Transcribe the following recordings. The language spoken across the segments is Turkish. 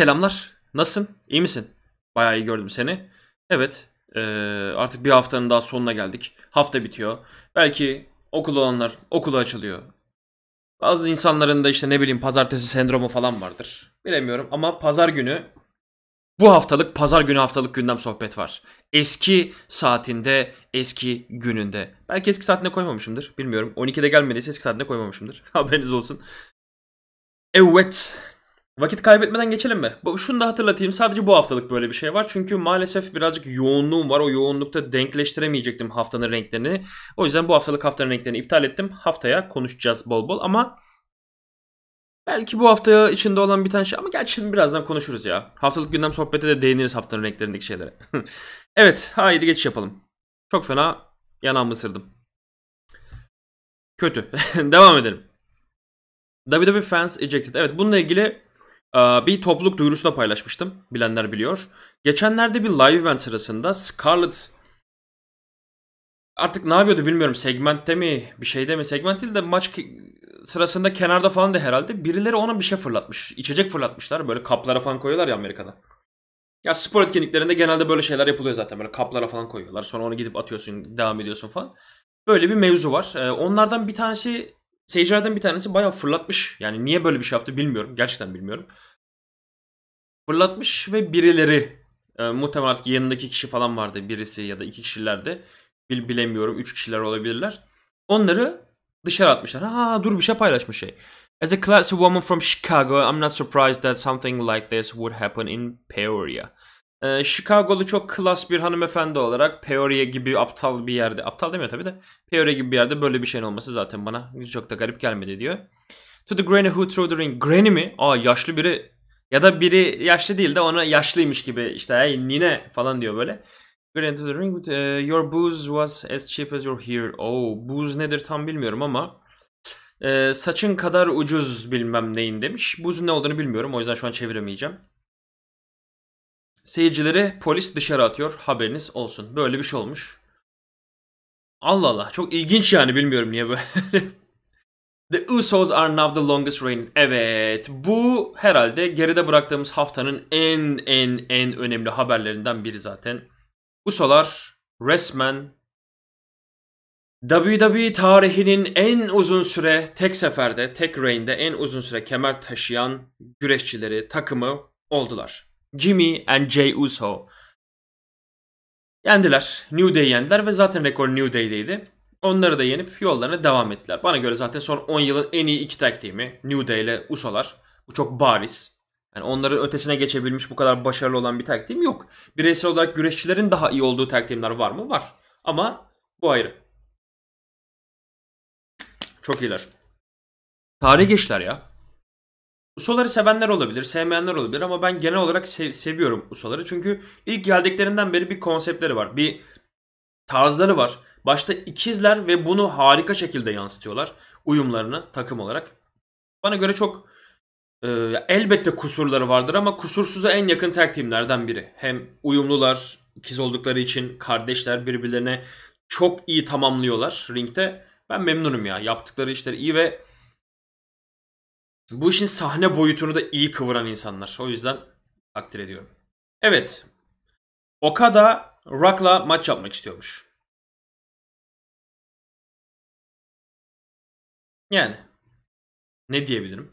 selamlar. Nasılsın? İyi misin? Bayağı iyi gördüm seni. Evet. E, artık bir haftanın daha sonuna geldik. Hafta bitiyor. Belki okul olanlar okulu açılıyor. Bazı insanların da işte ne bileyim pazartesi sendromu falan vardır. Bilemiyorum ama pazar günü bu haftalık pazar günü haftalık gündem sohbet var. Eski saatinde, eski gününde. Belki eski saatine koymamışımdır. Bilmiyorum. 12'de gelmediyse eski saatine koymamışımdır. Haberiniz olsun. Evet. Vakit kaybetmeden geçelim mi? Şunu da hatırlatayım sadece bu haftalık böyle bir şey var. Çünkü maalesef birazcık yoğunluğum var. O yoğunlukta denkleştiremeyecektim haftanın renklerini. O yüzden bu haftalık haftanın renklerini iptal ettim. Haftaya konuşacağız bol bol ama belki bu hafta içinde olan bir tane şey ama gerçi şimdi birazdan konuşuruz ya. Haftalık gündem sohbete de değiniriz haftanın renklerindeki şeylere. evet haydi geçiş yapalım. Çok fena yanağımı ısırdım. Kötü. Devam edelim. WWE fans ejected. Evet bununla ilgili ee, bir topluluk duyurusuna paylaşmıştım. Bilenler biliyor. Geçenlerde bir live event sırasında Scarlett artık ne yapıyordu bilmiyorum. Segmentte mi bir şeyde mi? Segment değil de maç sırasında kenarda falan da herhalde. Birileri ona bir şey fırlatmış. içecek fırlatmışlar. Böyle kaplara falan koyuyorlar ya Amerika'da. Ya spor etkinliklerinde genelde böyle şeyler yapılıyor zaten. Böyle kaplara falan koyuyorlar. Sonra onu gidip atıyorsun, devam ediyorsun falan. Böyle bir mevzu var. Ee, onlardan bir tanesi Seyircilerden bir tanesi bayağı fırlatmış. Yani niye böyle bir şey yaptı bilmiyorum. Gerçekten bilmiyorum. Fırlatmış ve birileri e, muhtemelen artık yanındaki kişi falan vardı. Birisi ya da iki kişilerdi. Bil, bilemiyorum. Üç kişiler olabilirler. Onları dışarı atmışlar. Ha dur bir şey paylaşmış şey. As a classy woman from Chicago, I'm not surprised that something like this would happen in Peoria. Ee, Chicago'lu çok klas bir hanımefendi olarak Peoria gibi aptal bir yerde, aptal demiyor tabii de Peoria gibi bir yerde böyle bir şeyin olması zaten bana çok da garip gelmedi diyor. To the granny who threw the ring. Granny mi? Aa yaşlı biri ya da biri yaşlı değil de ona yaşlıymış gibi işte hey, nine falan diyor böyle. Granny to the ring with, uh, your booze was as cheap as your hair. Oh booze nedir tam bilmiyorum ama e, saçın kadar ucuz bilmem neyin demiş. Booze'un ne olduğunu bilmiyorum o yüzden şu an çeviremeyeceğim. Seyircileri polis dışarı atıyor. Haberiniz olsun. Böyle bir şey olmuş. Allah Allah. Çok ilginç yani bilmiyorum niye böyle. the Usos are now the longest reign. Evet. Bu herhalde geride bıraktığımız haftanın en en en önemli haberlerinden biri zaten. Usolar resmen WWE tarihinin en uzun süre tek seferde, tek reign'de en uzun süre kemer taşıyan güreşçileri takımı oldular. Jimmy and Jay Uso. Yendiler. New Day yendiler ve zaten rekor New Day'deydi. Onları da yenip yollarına devam ettiler. Bana göre zaten son 10 yılın en iyi iki tag team'i New Day ile Uso'lar. Bu çok bariz. Yani onları ötesine geçebilmiş bu kadar başarılı olan bir tag team yok. Bireysel olarak güreşçilerin daha iyi olduğu tag team'ler var mı? Var. Ama bu ayrı. Çok iyiler. Tarih geçtiler ya. Usoları sevenler olabilir, sevmeyenler olabilir ama ben genel olarak sev- seviyorum Usoları. Çünkü ilk geldiklerinden beri bir konseptleri var, bir tarzları var. Başta ikizler ve bunu harika şekilde yansıtıyorlar uyumlarını takım olarak. Bana göre çok e, elbette kusurları vardır ama kusursuza en yakın tag teamlerden biri. Hem uyumlular, ikiz oldukları için kardeşler birbirlerine çok iyi tamamlıyorlar ringte. Ben memnunum ya. Yaptıkları işler iyi ve bu işin sahne boyutunu da iyi kıvıran insanlar. O yüzden takdir ediyorum. Evet. Oka da Rock'la maç yapmak istiyormuş. Yani ne diyebilirim?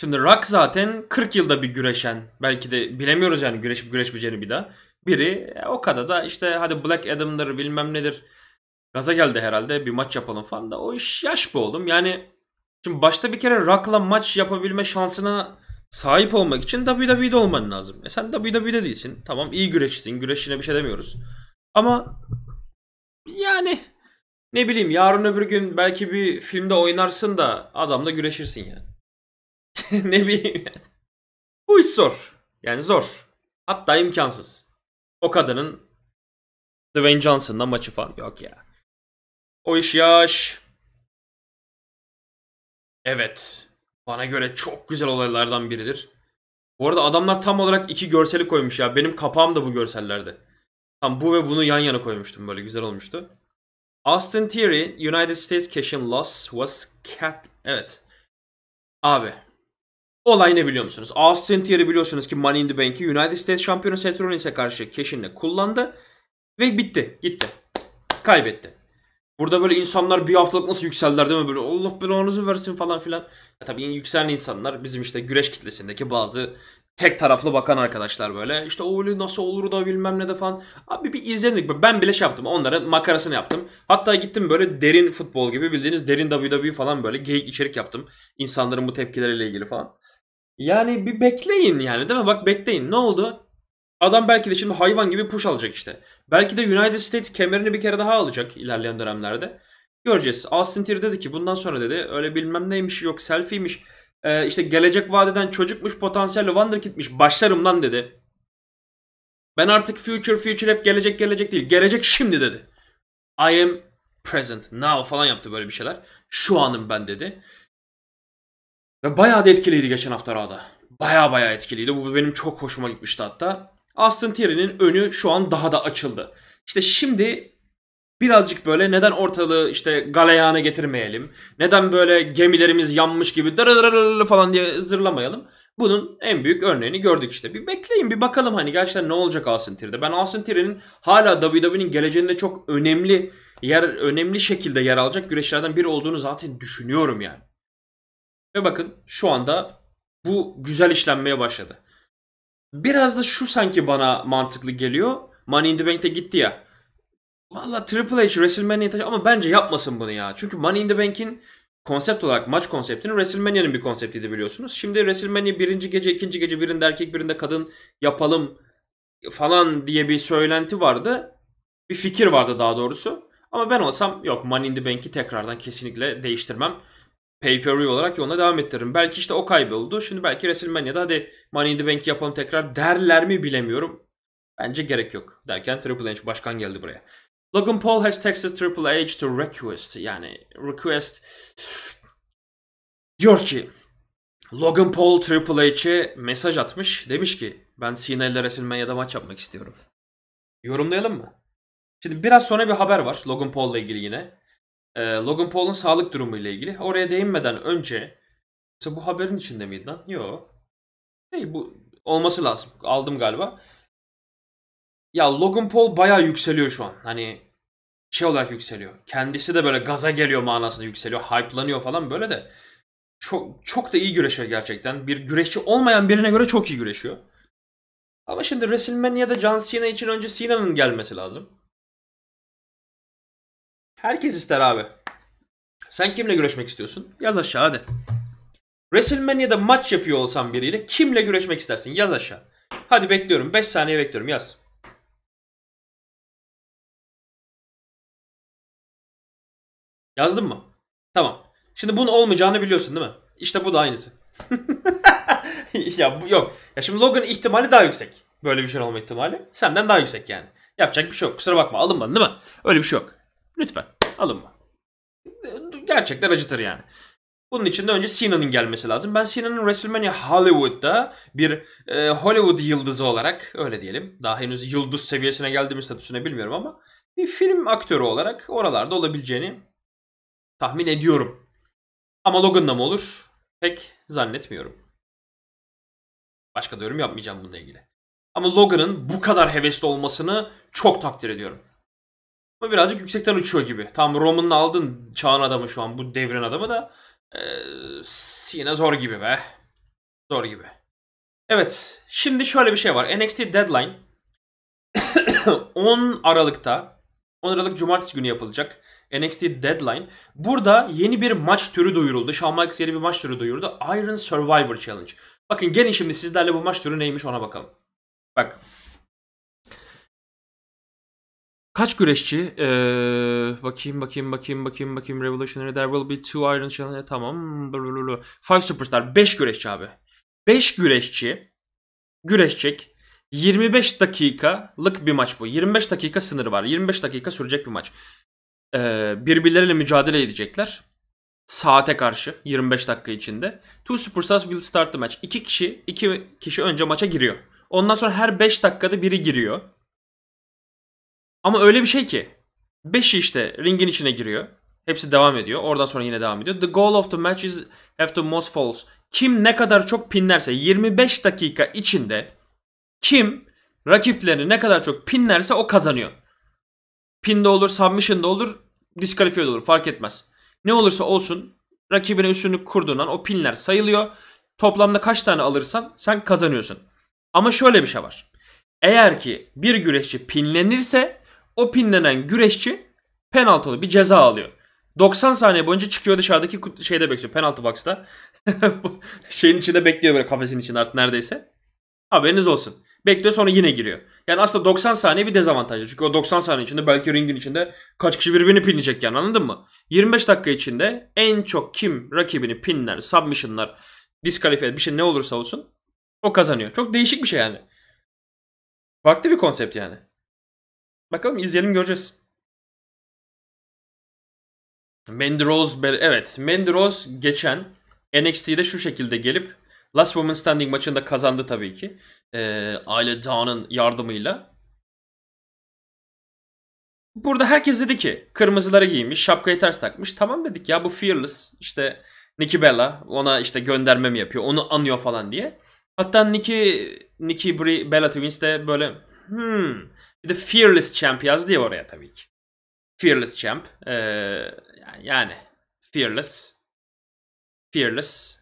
Şimdi Rock zaten 40 yılda bir güreşen. Belki de bilemiyoruz yani güreşip güreşmeyeceğini bir daha. Biri e, Okada da işte hadi Black Adam'dır bilmem nedir. Gaza geldi herhalde bir maç yapalım falan da o iş yaş bu oğlum. Yani Şimdi başta bir kere Rock'la maç yapabilme şansına sahip olmak için WWE'de olman lazım. E sen WWE'de değilsin. Tamam iyi güreştin. Güreşine bir şey demiyoruz. Ama yani ne bileyim yarın öbür gün belki bir filmde oynarsın da adamla güreşirsin yani. ne bileyim yani. Bu iş zor. Yani zor. Hatta imkansız. O kadının Dwayne Johnson'la maçı falan yok ya. O iş yaş. Evet. Bana göre çok güzel olaylardan biridir. Bu arada adamlar tam olarak iki görseli koymuş ya. Benim kapağım da bu görsellerde. Tam bu ve bunu yan yana koymuştum böyle güzel olmuştu. Austin Theory, United States Cash'in loss was cat. Evet. Abi. Olay ne biliyor musunuz? Austin Theory biliyorsunuz ki Money in the Bank'i United States şampiyonu Seth Rollins'e karşı Cash'inle kullandı. Ve bitti. Gitti. Kaybetti. Burada böyle insanlar bir haftalık nasıl yükseldiler değil mi? Böyle Allah belanızı versin falan filan. Ya tabii yükselen insanlar bizim işte güreş kitlesindeki bazı tek taraflı bakan arkadaşlar böyle. İşte o öyle nasıl olur da bilmem ne de falan. Abi bir izledik. Ben bile şey yaptım. Onların makarasını yaptım. Hatta gittim böyle derin futbol gibi bildiğiniz derin WWE falan böyle geyik içerik yaptım. İnsanların bu tepkileriyle ilgili falan. Yani bir bekleyin yani değil mi? Bak bekleyin. Ne oldu? Adam belki de şimdi hayvan gibi push alacak işte. Belki de United States kemerini bir kere daha alacak ilerleyen dönemlerde. Göreceğiz. Austin Tier dedi ki bundan sonra dedi öyle bilmem neymiş yok selfie'miş. Ee, işte gelecek vadeden çocukmuş potansiyel Wonderkid'miş başlarım lan dedi. Ben artık future future hep gelecek gelecek değil. Gelecek şimdi dedi. I am present now falan yaptı böyle bir şeyler. Şu anım ben dedi. Ve bayağı da etkiliydi geçen hafta Rada. Baya baya etkiliydi. Bu benim çok hoşuma gitmişti hatta. Austin Theory'nin önü şu an daha da açıldı. İşte şimdi birazcık böyle neden ortalığı işte galeyana getirmeyelim? Neden böyle gemilerimiz yanmış gibi falan diye zırlamayalım? Bunun en büyük örneğini gördük işte. Bir bekleyin bir bakalım hani gerçekten ne olacak Austin Theory'de. Ben Austin Theory'nin hala WWE'nin geleceğinde çok önemli yer önemli şekilde yer alacak güreşlerden biri olduğunu zaten düşünüyorum yani. Ve bakın şu anda bu güzel işlenmeye başladı. Biraz da şu sanki bana mantıklı geliyor. Money in the Bank'te gitti ya. Valla Triple H WrestleMania ama bence yapmasın bunu ya. Çünkü Money in the Bank'in konsept olarak maç konseptinin WrestleMania'nın bir konseptiydi biliyorsunuz. Şimdi WrestleMania birinci gece, ikinci gece birinde erkek birinde kadın yapalım falan diye bir söylenti vardı. Bir fikir vardı daha doğrusu. Ama ben olsam yok Money in the Bank'i tekrardan kesinlikle değiştirmem pay-per-view olarak yoluna devam ettiririm. Belki işte o kayboldu. Şimdi belki WrestleMania'da hadi Money in the Bank yapalım tekrar derler mi bilemiyorum. Bence gerek yok. Derken Triple H başkan geldi buraya. Logan Paul has Texas Triple H to request. Yani request diyor ki Logan Paul Triple H'e mesaj atmış. Demiş ki ben Cena ile WrestleMania'da maç yapmak istiyorum. Yorumlayalım mı? Şimdi biraz sonra bir haber var Logan Paul ile ilgili yine e, Logan Paul'un sağlık durumu ile ilgili. Oraya değinmeden önce işte bu haberin içinde miydi lan? Yok. Değil bu olması lazım. Aldım galiba. Ya Logan Paul bayağı yükseliyor şu an. Hani şey olarak yükseliyor. Kendisi de böyle gaza geliyor manasında yükseliyor. Hype'lanıyor falan böyle de. Çok, çok da iyi güreşiyor gerçekten. Bir güreşçi olmayan birine göre çok iyi güreşiyor. Ama şimdi WrestleMania'da John Cena için önce Cena'nın gelmesi lazım. Herkes ister abi. Sen kimle güreşmek istiyorsun? Yaz aşağı hadi. WrestleMania'da maç yapıyor olsam biriyle kimle güreşmek istersin? Yaz aşağı. Hadi bekliyorum. 5 saniye bekliyorum. Yaz. Yazdın mı? Tamam. Şimdi bunun olmayacağını biliyorsun değil mi? İşte bu da aynısı. ya bu yok. Ya şimdi Logan ihtimali daha yüksek. Böyle bir şey olma ihtimali. Senden daha yüksek yani. Yapacak bir şey yok. Kusura bakma alınmadın değil mi? Öyle bir şey yok. Lütfen alınma. Gerçekten acıtır yani. Bunun için de önce Cena'nın gelmesi lazım. Ben Cena'nın WrestleMania Hollywood'da bir e, Hollywood yıldızı olarak öyle diyelim. Daha henüz yıldız seviyesine geldi mi statüsüne bilmiyorum ama bir film aktörü olarak oralarda olabileceğini tahmin ediyorum. Ama Logan'la mı olur? Pek zannetmiyorum. Başka da yorum yapmayacağım bununla ilgili. Ama Logan'ın bu kadar hevesli olmasını çok takdir ediyorum. Ama birazcık yüksekten uçuyor gibi. Tam Roman'ın aldın çağın adamı şu an bu devrin adamı da e, yine zor gibi be. Zor gibi. Evet şimdi şöyle bir şey var. NXT Deadline 10 Aralık'ta 10 Aralık Cumartesi günü yapılacak. NXT Deadline. Burada yeni bir maç türü duyuruldu. Shawn Michaels yeni bir maç türü duyurdu. Iron Survivor Challenge. Bakın gelin şimdi sizlerle bu maç türü neymiş ona bakalım. Bak Kaç güreşçi? Ee, bakayım bakayım bakayım bakayım bakayım Revolutionary there will be two Iron Challenge tamam. Blablabla. Five Superstar 5 güreşçi abi. 5 güreşçi güreşecek. 25 dakikalık bir maç bu. 25 dakika sınırı var. 25 dakika sürecek bir maç. Ee, birbirleriyle mücadele edecekler. Saate karşı 25 dakika içinde. Two Superstars will start the match. 2 kişi, 2 kişi önce maça giriyor. Ondan sonra her 5 dakikada biri giriyor. Ama öyle bir şey ki 5'i işte ringin içine giriyor. Hepsi devam ediyor. Oradan sonra yine devam ediyor. The goal of the match is have the most falls. Kim ne kadar çok pinlerse 25 dakika içinde kim rakiplerini ne kadar çok pinlerse o kazanıyor. Pin de olur, submission da olur, diskalifiye de olur fark etmez. Ne olursa olsun rakibine üstünlük kurduğundan o pinler sayılıyor. Toplamda kaç tane alırsan sen kazanıyorsun. Ama şöyle bir şey var. Eğer ki bir güreşçi pinlenirse o pinlenen güreşçi penaltı oluyor, bir ceza alıyor. 90 saniye boyunca çıkıyor dışarıdaki şeyde bekliyor. Penaltı box'ta. Şeyin içinde bekliyor böyle kafesin içinde artık neredeyse. Haberiniz olsun. Bekliyor sonra yine giriyor. Yani aslında 90 saniye bir dezavantajlı. Çünkü o 90 saniye içinde belki ringin içinde kaç kişi birbirini pinleyecek yani anladın mı? 25 dakika içinde en çok kim rakibini pinler, submissionlar, diskalifiye bir şey ne olursa olsun o kazanıyor. Çok değişik bir şey yani. Farklı bir konsept yani. Bakalım izleyelim göreceğiz. Mandy Rose, evet Mandy Rose geçen NXT'de şu şekilde gelip Last Woman Standing maçında kazandı tabii ki. Ee, Aile Dawn'ın yardımıyla. Burada herkes dedi ki kırmızıları giymiş, şapkayı ters takmış. Tamam dedik ya bu Fearless işte Nikki Bella ona işte gönderme mi yapıyor, onu anıyor falan diye. Hatta Nikki, Nikki Brie, Bella Twins de böyle hmm bir de Fearless Champ yaz diye oraya tabii ki. Fearless Champ. Ee, yani Fearless. Fearless.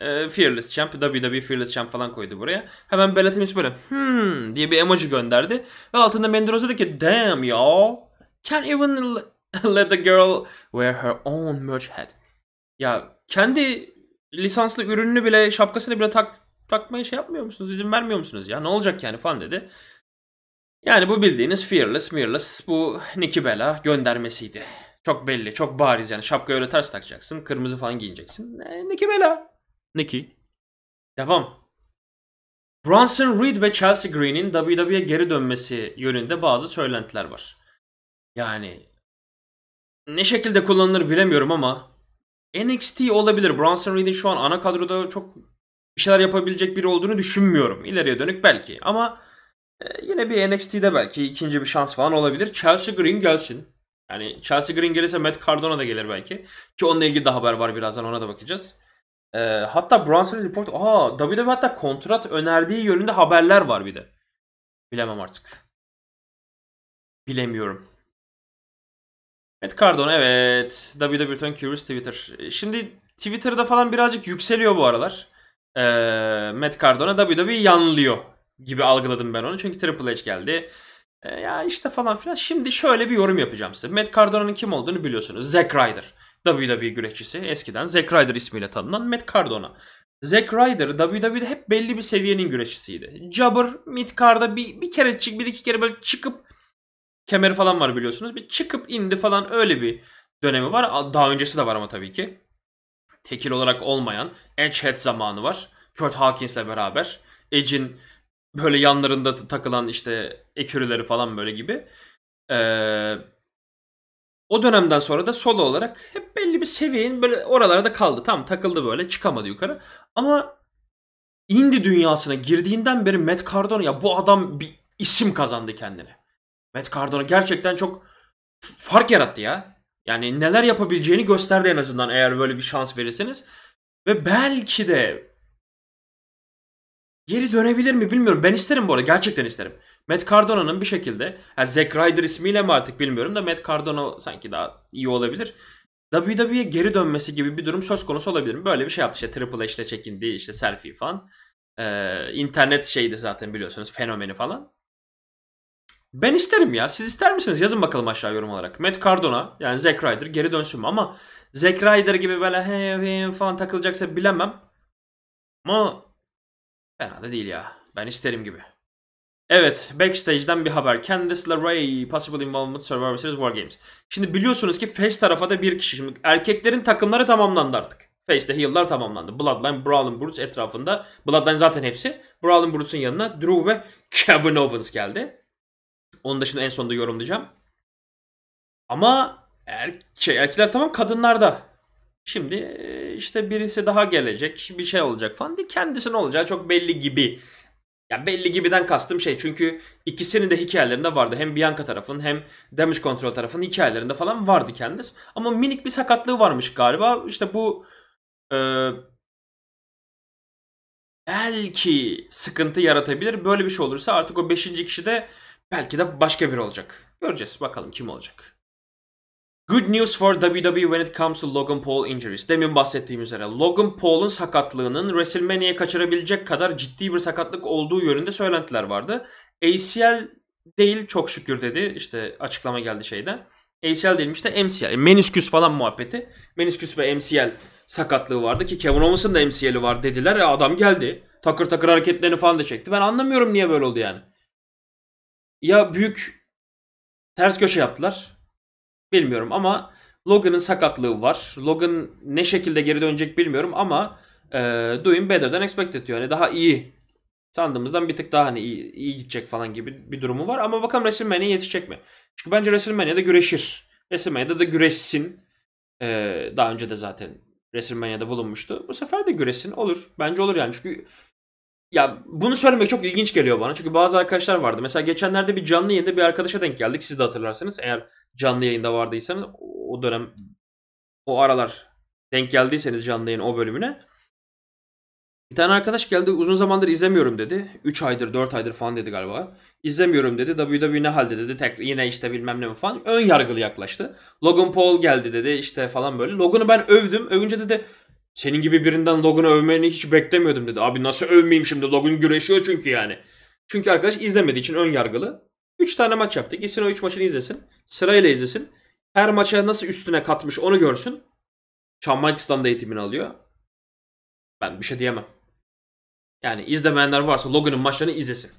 Ee, Fearless Champ. WWE Fearless Champ falan koydu buraya. Hemen Bellatinus böyle hmm diye bir emoji gönderdi. Ve altında Mendoza dedi ki damn ya. can even let the girl wear her own merch hat. Ya kendi lisanslı ürününü bile şapkasını bile tak takmaya şey yapmıyor musunuz? İzin vermiyor musunuz ya? Ne olacak yani falan dedi. Yani bu bildiğiniz Fearless, Fearless bu Nicky Bella göndermesiydi. Çok belli, çok bariz yani. Şapkayı öyle ters takacaksın, kırmızı falan giyeceksin. E, Nicky Bella. Nicky. Devam. Bronson Reed ve Chelsea Green'in WWE'ye geri dönmesi yönünde bazı söylentiler var. Yani ne şekilde kullanılır bilemiyorum ama NXT olabilir. Bronson Reed'in şu an ana kadroda çok bir şeyler yapabilecek biri olduğunu düşünmüyorum. İleriye dönük belki ama ee, yine bir NXT'de belki ikinci bir şans falan olabilir. Chelsea Green gelsin. Yani Chelsea Green gelirse Matt Cardona da gelir belki. Ki onunla ilgili de haber var birazdan ona da bakacağız. Ee, hatta Bronson Report, aa WWE hatta kontrat önerdiği yönünde haberler var bir de. Bilemem artık. Bilemiyorum. Evet Cardona evet. WWE Curious Twitter. Şimdi Twitter'da falan birazcık yükseliyor bu aralar. Ee, Matt Cardona WWE yanılıyor gibi algıladım ben onu. Çünkü Triple H geldi. E, ya işte falan filan. Şimdi şöyle bir yorum yapacağım size. Matt Cardona'nın kim olduğunu biliyorsunuz. Zack Ryder. WWE güreşçisi. Eskiden Zack Ryder ismiyle tanınan Matt Cardona. Zack Ryder WWE'de hep belli bir seviyenin güreşçisiydi. Jabber Midcard'a bir, bir kere çık bir iki kere böyle çıkıp kemeri falan var biliyorsunuz. Bir çıkıp indi falan öyle bir dönemi var. Daha öncesi de var ama tabii ki. Tekil olarak olmayan Edgehead zamanı var. Kurt Hawkins'le beraber. Edge'in böyle yanlarında takılan işte ekürüleri falan böyle gibi. Ee, o dönemden sonra da solo olarak hep belli bir seviyenin böyle oralarda kaldı. Tam takıldı böyle çıkamadı yukarı. Ama indie dünyasına girdiğinden beri Matt Cardona ya bu adam bir isim kazandı kendine. Matt Cardona gerçekten çok fark yarattı ya. Yani neler yapabileceğini gösterdi en azından eğer böyle bir şans verirseniz. Ve belki de geri dönebilir mi bilmiyorum. Ben isterim bu arada. Gerçekten isterim. Matt Cardona'nın bir şekilde yani Zack Ryder ismiyle mi artık bilmiyorum da Matt Cardona sanki daha iyi olabilir. WWE'ye geri dönmesi gibi bir durum söz konusu olabilir mi? Böyle bir şey yaptı işte Triple H ile çekindi işte selfie falan. Ee, internet şeydi zaten biliyorsunuz fenomeni falan. Ben isterim ya. Siz ister misiniz? Yazın bakalım aşağı yorum olarak. Matt Cardona yani Zack Ryder geri dönsün mü? Ama Zack Ryder gibi böyle he, he falan takılacaksa bilemem. Ama Fena da değil ya. Ben isterim gibi. Evet, backstage'den bir haber. Candice LeRae, Possible Involvement Survivor Series War Games. Şimdi biliyorsunuz ki Face tarafa da bir kişi. Şimdi erkeklerin takımları tamamlandı artık. Face'de heal'lar tamamlandı. Bloodline, Brawlin, Brutes etrafında. Bloodline zaten hepsi. Brawlin, Brutes'un yanına Drew ve Kevin Owens geldi. Onu da şimdi en sonunda yorumlayacağım. Ama er şey, erkekler tamam kadınlar da. Şimdi işte birisi daha gelecek bir şey olacak falan diye kendisinin olacağı çok belli gibi. Ya belli gibiden kastım şey çünkü ikisinin de hikayelerinde vardı. Hem Bianca tarafın hem Damage Control tarafın hikayelerinde falan vardı kendisi. Ama minik bir sakatlığı varmış galiba. İşte bu e, belki sıkıntı yaratabilir. Böyle bir şey olursa artık o beşinci kişi de belki de başka biri olacak. Göreceğiz bakalım kim olacak. Good news for WWE when it comes to Logan Paul injuries. Demin bahsettiğim üzere Logan Paul'un sakatlığının WrestleMania'ya kaçırabilecek kadar ciddi bir sakatlık olduğu yönünde söylentiler vardı. ACL değil çok şükür dedi. İşte açıklama geldi şeyden. ACL değilmiş de MCL. Menisküs falan muhabbeti. Menisküs ve MCL sakatlığı vardı ki Kevin Owens'ın da MCL'i var dediler. E adam geldi. Takır takır hareketlerini falan da çekti. Ben anlamıyorum niye böyle oldu yani. Ya büyük ters köşe yaptılar Bilmiyorum ama Logan'ın sakatlığı var. Logan ne şekilde geri dönecek bilmiyorum ama e, doing better than expected diyor. yani daha iyi sandığımızdan bir tık daha hani iyi, iyi gidecek falan gibi bir durumu var. Ama bakalım WrestleMania'ya yetişecek mi? Çünkü bence WrestleMania'da güreşir. WrestleMania'da da güreşsin. Ee, daha önce de zaten WrestleMania'da bulunmuştu. Bu sefer de güreşsin olur. Bence olur yani. Çünkü ya bunu söylemek çok ilginç geliyor bana. Çünkü bazı arkadaşlar vardı. Mesela geçenlerde bir canlı yayında bir arkadaşa denk geldik. Siz de hatırlarsınız. Eğer canlı yayında vardıysanız o dönem o aralar denk geldiyseniz canlı yayın o bölümüne. Bir tane arkadaş geldi uzun zamandır izlemiyorum dedi. 3 aydır 4 aydır falan dedi galiba. İzlemiyorum dedi. WWE ne halde dedi. Tek, yine işte bilmem ne mi falan. Ön yargılı yaklaştı. Logan Paul geldi dedi işte falan böyle. Logan'ı ben övdüm. Övünce dedi senin gibi birinden Logan'ı övmeni hiç beklemiyordum dedi. Abi nasıl övmeyeyim şimdi Logan güreşiyor çünkü yani. Çünkü arkadaş izlemediği için ön yargılı. 3 tane maç yaptık. Gitsin o 3 maçını izlesin. Sırayla izlesin. Her maça nasıl üstüne katmış onu görsün. Shawn Michaels'dan da eğitimini alıyor. Ben bir şey diyemem. Yani izlemeyenler varsa Logan'ın maçlarını izlesin.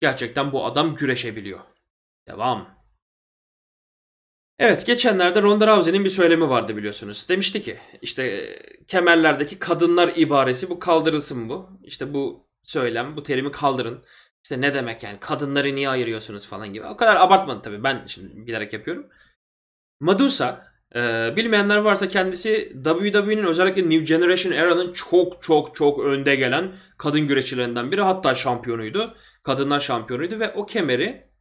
Gerçekten bu adam güreşebiliyor. Devam. Evet geçenlerde Ronda Rousey'nin bir söylemi vardı biliyorsunuz. Demişti ki işte kemerlerdeki kadınlar ibaresi bu kaldırılsın bu. İşte bu söylem bu terimi kaldırın. İşte ne demek yani kadınları niye ayırıyorsunuz falan gibi. O kadar abartmadı tabii ben şimdi bilerek yapıyorum. Madusa e, bilmeyenler varsa kendisi WWE'nin özellikle New Generation Era'nın çok çok çok önde gelen kadın güreşçilerinden biri. Hatta şampiyonuydu. Kadınlar şampiyonuydu ve o kemeri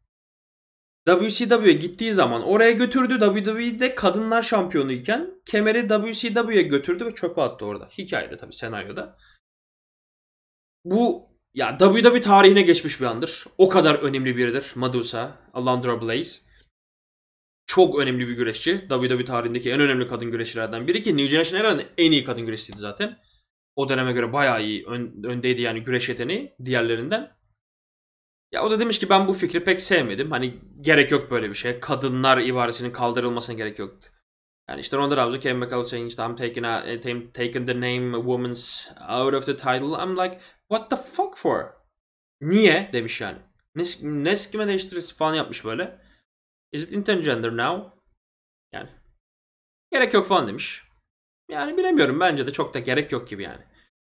WCW'ye gittiği zaman oraya götürdü. WWE'de kadınlar şampiyonu iken kemeri WCW'ye götürdü ve çöpe attı orada. Hikayede tabii senaryoda. Bu ya WWE tarihine geçmiş bir andır. O kadar önemli biridir Madusa, Alondra Blaze. Çok önemli bir güreşçi. WWE tarihindeki en önemli kadın güreşçilerden biri ki New Generation Era'nın en iyi kadın güreşçiydi zaten. O döneme göre bayağı iyi ön, öndeydi yani güreş yeteneği diğerlerinden. Ya o da demiş ki ben bu fikri pek sevmedim. Hani gerek yok böyle bir şey. Kadınlar ibaresinin kaldırılmasına gerek yok. Yani işte Ronda Rousey came back out saying işte I'm taking, a, eh, taking the name women's out of the title. I'm like what the fuck for? Niye demiş yani. Nes nes kime değiştirisi falan yapmış böyle. Is it intergender now? Yani gerek yok falan demiş. Yani bilemiyorum bence de çok da gerek yok gibi yani.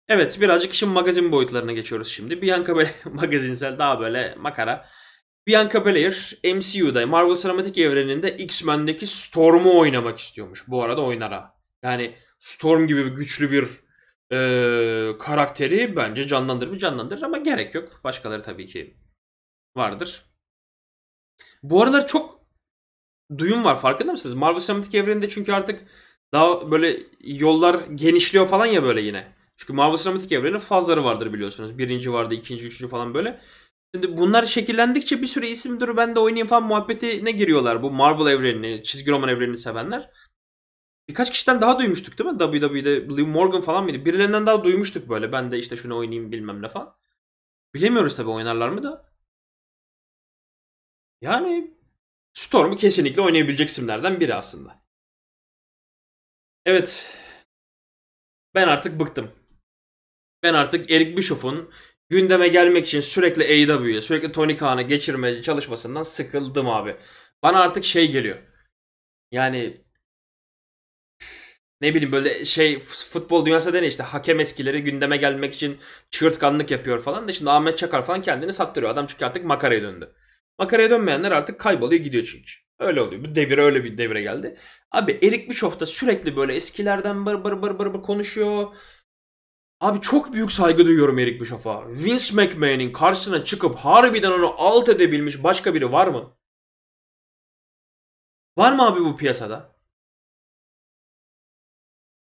Evet birazcık işin magazin boyutlarına geçiyoruz şimdi. Bianca Belair magazinsel daha böyle makara. Bianca Belair MCU'da Marvel Sinematik Evreni'nde X-Men'deki Storm'u oynamak istiyormuş. Bu arada oynar ha. Yani Storm gibi güçlü bir e, karakteri bence canlandırır mı canlandırır ama gerek yok. Başkaları tabii ki vardır. Bu aralar çok duyum var farkında mısınız? Marvel Sinematik Evreni'nde çünkü artık daha böyle yollar genişliyor falan ya böyle yine. Çünkü Marvel Sinematik Evreni'nin fazları vardır biliyorsunuz. Birinci vardı, ikinci, üçüncü falan böyle. Şimdi bunlar şekillendikçe bir sürü isim dur ben de oynayayım falan muhabbetine giriyorlar bu Marvel evrenini, çizgi roman evrenini sevenler. Birkaç kişiden daha duymuştuk değil mi? WWE'de Liv Morgan falan mıydı? Birilerinden daha duymuştuk böyle. Ben de işte şunu oynayayım bilmem ne falan. Bilemiyoruz tabii oynarlar mı da. Yani Storm'u kesinlikle oynayabilecek isimlerden biri aslında. Evet. Ben artık bıktım ben artık Eric Bischoff'un gündeme gelmek için sürekli AEW'ye, sürekli Tony Khan'ı geçirmeye çalışmasından sıkıldım abi. Bana artık şey geliyor. Yani ne bileyim böyle şey futbol dünyası dene işte hakem eskileri gündeme gelmek için çırtkanlık yapıyor falan da şimdi Ahmet Çakar falan kendini sattırıyor. Adam çünkü artık makaraya döndü. Makaraya dönmeyenler artık kayboluyor gidiyor çünkü. Öyle oluyor. Bu devire öyle bir devire geldi. Abi Erik Bischoff da sürekli böyle eskilerden bır bır bır bır, bır konuşuyor. Abi çok büyük saygı duyuyorum Eric Bischoff'a. Vince McMahon'in karşısına çıkıp harbiden onu alt edebilmiş başka biri var mı? Var mı abi bu piyasada?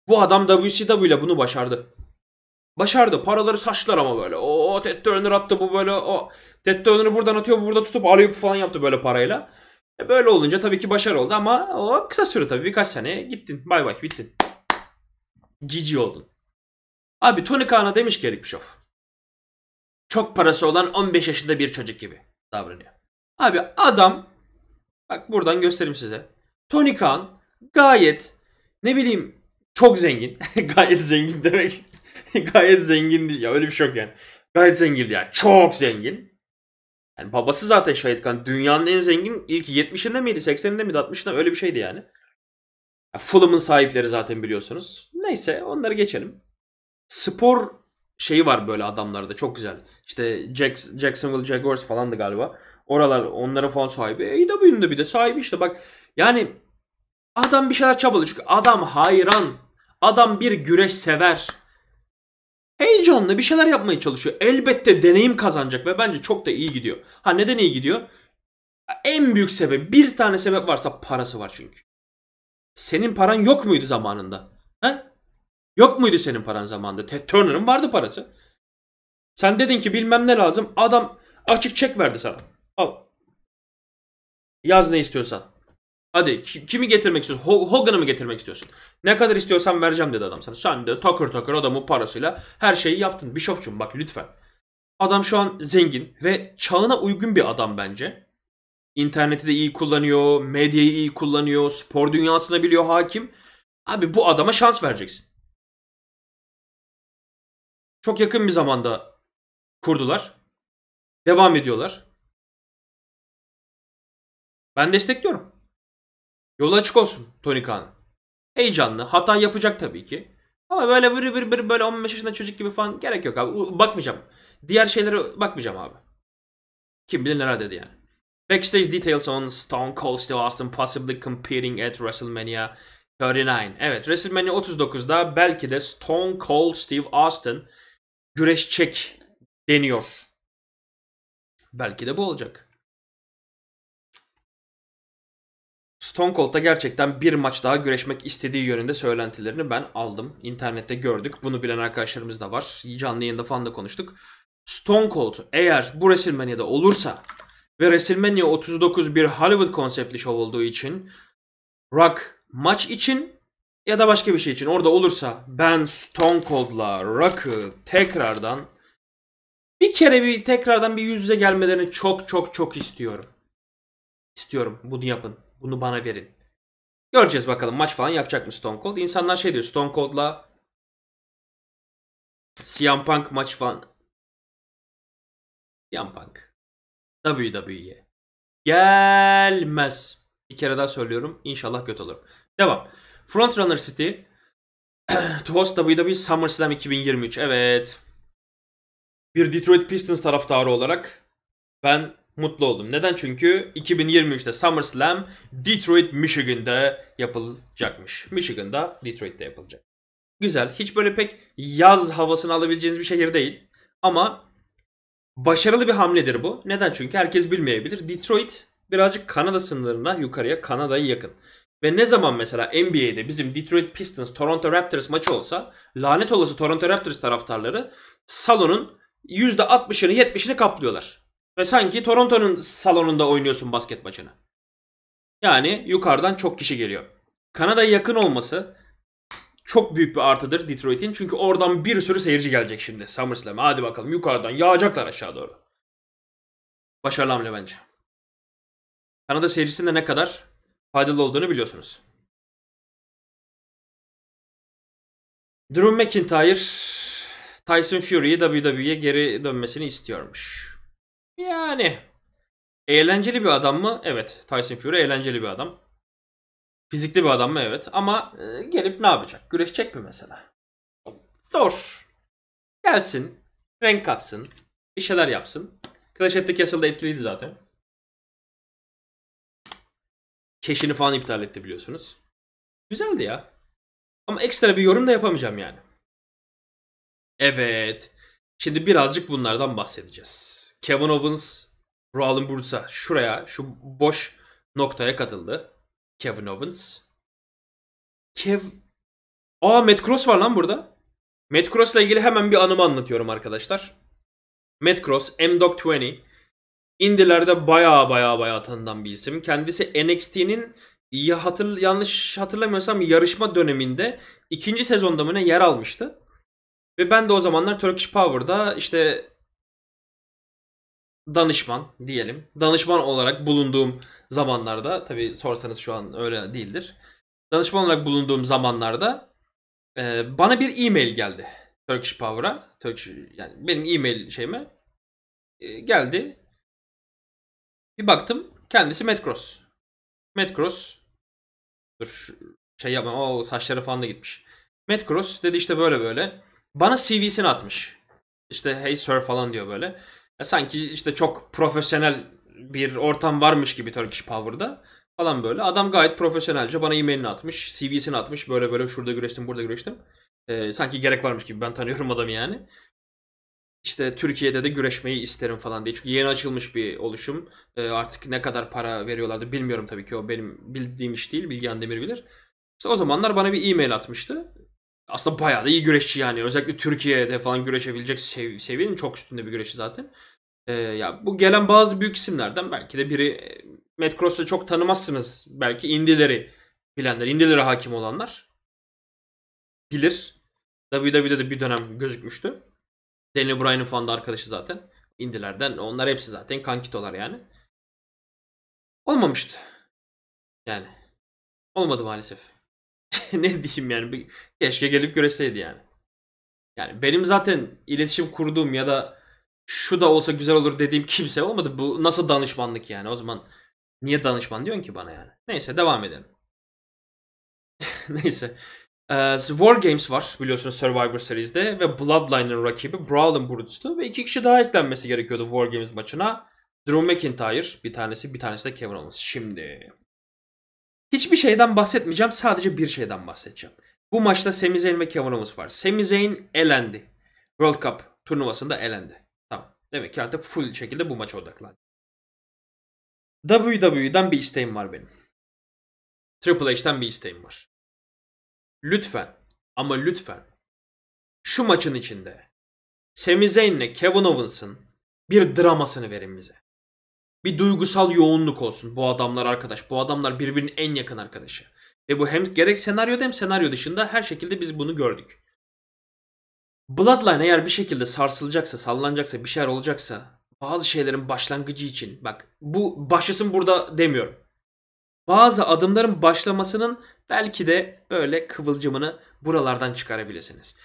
Bu adam WCW ile bunu başardı. Başardı. Paraları saçlar ama böyle. O Ted Turner attı bu böyle. O Ted Turner'ı buradan atıyor, bu burada tutup alıyor falan yaptı böyle parayla. E böyle olunca tabii ki başarı oldu ama o kısa süre tabii birkaç sene gittin. Bay bay bittin. Cici oldun. Abi Tony Khan'a demiş ki Eric Bischoff. Çok parası olan 15 yaşında bir çocuk gibi davranıyor. Abi adam bak buradan göstereyim size. Tony Khan gayet ne bileyim çok zengin. gayet zengin demek. gayet zengin değil ya öyle bir şey yok yani. Gayet zengin ya. Çok zengin. Yani babası zaten Şahit Khan dünyanın en zengin ilk 70'inde miydi 80'inde miydi 60'ında öyle bir şeydi yani. Fulham'ın sahipleri zaten biliyorsunuz. Neyse onları geçelim spor şeyi var böyle adamlarda çok güzel. İşte Jackson, Jacksonville Jaguars falandı galiba. Oralar onların falan sahibi. E, AEW'nin de bir de sahibi işte bak. Yani adam bir şeyler çabalıyor. Çünkü adam hayran. Adam bir güreş sever. Heyecanlı bir şeyler yapmaya çalışıyor. Elbette deneyim kazanacak ve bence çok da iyi gidiyor. Ha neden iyi gidiyor? En büyük sebep bir tane sebep varsa parası var çünkü. Senin paran yok muydu zamanında? ha Yok muydu senin paran zamanında? Ted Turner'ın vardı parası. Sen dedin ki bilmem ne lazım. Adam açık çek verdi sana. Al. Yaz ne istiyorsan. Hadi kimi getirmek istiyorsun? Hogan'ı mı getirmek istiyorsun? Ne kadar istiyorsan vereceğim dedi adam sana. Sen de takır takır adamın parasıyla her şeyi yaptın. Bir Bişofçum bak lütfen. Adam şu an zengin ve çağına uygun bir adam bence. İnterneti de iyi kullanıyor, medyayı iyi kullanıyor, spor dünyasına biliyor hakim. Abi bu adama şans vereceksin çok yakın bir zamanda kurdular. Devam ediyorlar. Ben destekliyorum. Yolu açık olsun Tony Khan'ın. Heyecanlı. Hata yapacak tabii ki. Ama böyle bir bir bir böyle 15 yaşında çocuk gibi falan gerek yok abi. Bakmayacağım. Diğer şeylere bakmayacağım abi. Kim bilir neler dedi yani. Backstage details on Stone Cold Steve Austin possibly competing at WrestleMania 39. Evet WrestleMania 39'da belki de Stone Cold Steve Austin güreşçek deniyor. Belki de bu olacak. Stone Cold'da gerçekten bir maç daha güreşmek istediği yönünde söylentilerini ben aldım. İnternette gördük. Bunu bilen arkadaşlarımız da var. Canlı yayında falan da konuştuk. Stone Cold eğer bu WrestleMania'da olursa ve WrestleMania 39 bir Hollywood konseptli şov olduğu için Rock maç için ya da başka bir şey için orada olursa ben Stone Cold'la Rock'ı tekrardan bir kere bir tekrardan bir yüz yüze gelmelerini çok çok çok istiyorum. İstiyorum. Bunu yapın. Bunu bana verin. Göreceğiz bakalım maç falan yapacak mı Stone Cold. İnsanlar şey diyor Stone Cold'la CM Punk maç falan. CM Punk. WWE'ye. Gelmez. Bir kere daha söylüyorum. İnşallah kötü olur. Devam. Frontrunner City to host WWE SummerSlam 2023. Evet. Bir Detroit Pistons taraftarı olarak ben mutlu oldum. Neden? Çünkü 2023'te SummerSlam Detroit, Michigan'da yapılacakmış. Michigan'da, Detroit'te yapılacak. Güzel. Hiç böyle pek yaz havasını alabileceğiniz bir şehir değil. Ama başarılı bir hamledir bu. Neden? Çünkü herkes bilmeyebilir. Detroit birazcık Kanada sınırlarına yukarıya Kanada'ya yakın. Ve ne zaman mesela NBA'de bizim Detroit Pistons Toronto Raptors maçı olsa lanet olası Toronto Raptors taraftarları salonun %60'ını 70'ini kaplıyorlar. Ve sanki Toronto'nun salonunda oynuyorsun basket maçını. Yani yukarıdan çok kişi geliyor. Kanada'ya yakın olması çok büyük bir artıdır Detroit'in. Çünkü oradan bir sürü seyirci gelecek şimdi SummerSlam'a. Hadi bakalım yukarıdan yağacaklar aşağı doğru. Başarılı hamle bence. Kanada seyircisinde ne kadar? faydalı olduğunu biliyorsunuz. Drew McIntyre Tyson Fury'yi WWE'ye geri dönmesini istiyormuş. Yani eğlenceli bir adam mı? Evet. Tyson Fury eğlenceli bir adam. Fizikli bir adam mı? Evet. Ama e, gelip ne yapacak? Güreşecek mi mesela? Zor. Gelsin. Renk katsın. Bir şeyler yapsın. Clash at the Castle'da etkiliydi zaten keşini falan iptal etti biliyorsunuz. Güzeldi ya. Ama ekstra bir yorum da yapamayacağım yani. Evet. Şimdi birazcık bunlardan bahsedeceğiz. Kevin Owens, Rollin Bursa şuraya, şu boş noktaya katıldı. Kevin Owens. Kev... Aa Matt Cross var lan burada. Matt ile ilgili hemen bir anımı anlatıyorum arkadaşlar. Matt Cross, M-Dog 20, indilerde baya baya baya tanınan bir isim. Kendisi NXT'nin ya hatır, yanlış hatırlamıyorsam yarışma döneminde ikinci sezonda mı ne yer almıştı. Ve ben de o zamanlar Turkish Power'da işte danışman diyelim. Danışman olarak bulunduğum zamanlarda tabi sorsanız şu an öyle değildir. Danışman olarak bulunduğum zamanlarda e, bana bir e-mail geldi. Turkish Power'a. Turkish, yani benim e-mail şeyime e, geldi. Bir baktım kendisi Metcross. Metcross dur şey yapma o saçları falan da gitmiş. Metcross dedi işte böyle böyle. Bana CV'sini atmış. İşte hey sir falan diyor böyle. Ya sanki işte çok profesyonel bir ortam varmış gibi Turkish Power'da falan böyle. Adam gayet profesyonelce bana e-mailini atmış, CV'sini atmış. Böyle böyle şurada güreştim, burada güreştim. Ee, sanki gerek varmış gibi ben tanıyorum adamı yani işte Türkiye'de de güreşmeyi isterim falan diye. Çünkü yeni açılmış bir oluşum. E, artık ne kadar para veriyorlardı bilmiyorum tabii ki o benim bildiğim iş değil. Bilgehan Demir bilir. İşte o zamanlar bana bir e-mail atmıştı. Aslında bayağı da iyi güreşçi yani. Özellikle Türkiye'de falan güreşebilecek sev seviyenin çok üstünde bir güreşçi zaten. E, ya bu gelen bazı büyük isimlerden belki de biri e, Matt Cross'u çok tanımazsınız. Belki indileri bilenler, indilere hakim olanlar bilir. WWE'de de bir dönem gözükmüştü. Daniel Bryan'ın falan da arkadaşı zaten. İndilerden. Onlar hepsi zaten kankitolar yani. Olmamıştı. Yani. Olmadı maalesef. ne diyeyim yani. Keşke gelip göreseydi yani. Yani benim zaten iletişim kurduğum ya da şu da olsa güzel olur dediğim kimse olmadı. Bu nasıl danışmanlık yani? O zaman niye danışman diyorsun ki bana yani? Neyse devam edelim. Neyse. Ee, War Games var biliyorsunuz Survivor Series'de ve Bloodline'ın rakibi Brawl'ın Brutus'tu ve iki kişi daha eklenmesi gerekiyordu War Games maçına. Drew McIntyre bir tanesi bir tanesi de Kevin Owens. Şimdi hiçbir şeyden bahsetmeyeceğim sadece bir şeyden bahsedeceğim. Bu maçta Sami Zayn ve Kevin Owens var. Sami Zayn elendi. World Cup turnuvasında elendi. Tamam. Demek ki artık full şekilde bu maça odaklan. WWE'den bir isteğim var benim. Triple H'ten bir isteğim var. Lütfen ama lütfen şu maçın içinde Sami Zayn'le Kevin Owens'ın bir dramasını verin bize. Bir duygusal yoğunluk olsun bu adamlar arkadaş. Bu adamlar birbirinin en yakın arkadaşı. Ve bu hem gerek senaryoda hem senaryo dışında her şekilde biz bunu gördük. Bloodline eğer bir şekilde sarsılacaksa, sallanacaksa, bir şeyler olacaksa bazı şeylerin başlangıcı için bak bu başlasın burada demiyorum. Bazı adımların başlamasının Belki de böyle kıvılcımını buralardan çıkarabilirsiniz.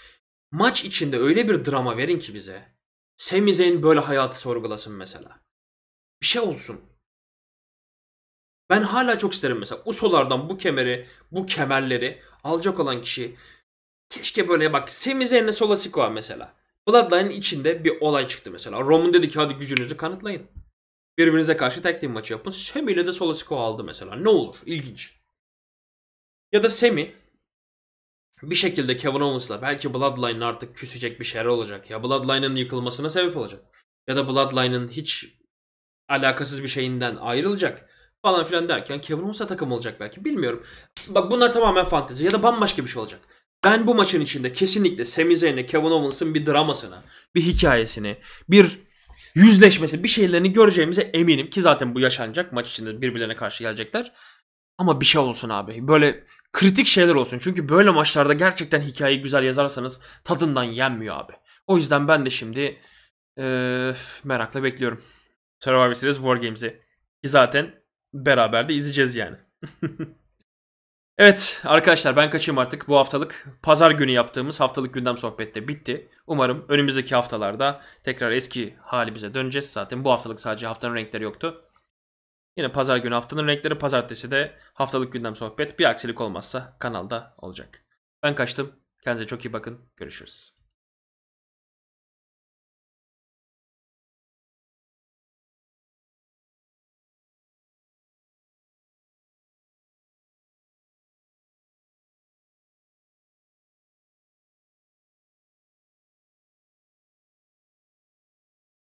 Maç içinde öyle bir drama verin ki bize. Sami Zayn böyle hayatı sorgulasın mesela. Bir şey olsun. Ben hala çok isterim mesela Usolardan bu kemeri, bu kemerleri alacak olan kişi keşke böyle bak Sami Zayn'le Solasiko var mesela. Bloodline'ın içinde bir olay çıktı mesela. Roman dedi ki hadi gücünüzü kanıtlayın. Birbirinize karşı tek team maçı yapın. Sami ile de Solasiko aldı mesela. Ne olur? İlginç. Ya da Semi bir şekilde Kevin Owens'la belki bloodline artık küsecek bir şeyler olacak. Ya Bloodline'ın yıkılmasına sebep olacak. Ya da Bloodline'ın hiç alakasız bir şeyinden ayrılacak falan filan derken Kevin Owens'a takım olacak belki. Bilmiyorum. Bak bunlar tamamen fantezi ya da bambaşka bir şey olacak. Ben bu maçın içinde kesinlikle Sami Zayn'le Kevin Owens'ın bir dramasını, bir hikayesini, bir yüzleşmesi, bir şeylerini göreceğimize eminim ki zaten bu yaşanacak. Maç içinde birbirlerine karşı gelecekler. Ama bir şey olsun abi. Böyle kritik şeyler olsun. Çünkü böyle maçlarda gerçekten hikayeyi güzel yazarsanız tadından yenmiyor abi. O yüzden ben de şimdi ee, merakla bekliyorum. Survivor Series Wargames'i. Ki zaten beraber de izleyeceğiz yani. evet arkadaşlar ben kaçayım artık bu haftalık. Pazar günü yaptığımız haftalık gündem sohbette bitti. Umarım önümüzdeki haftalarda tekrar eski halimize döneceğiz. Zaten bu haftalık sadece haftanın renkleri yoktu. Yine pazar günü haftanın renkleri pazartesi de haftalık gündem sohbet bir aksilik olmazsa kanalda olacak. Ben kaçtım. Kendinize çok iyi bakın. Görüşürüz.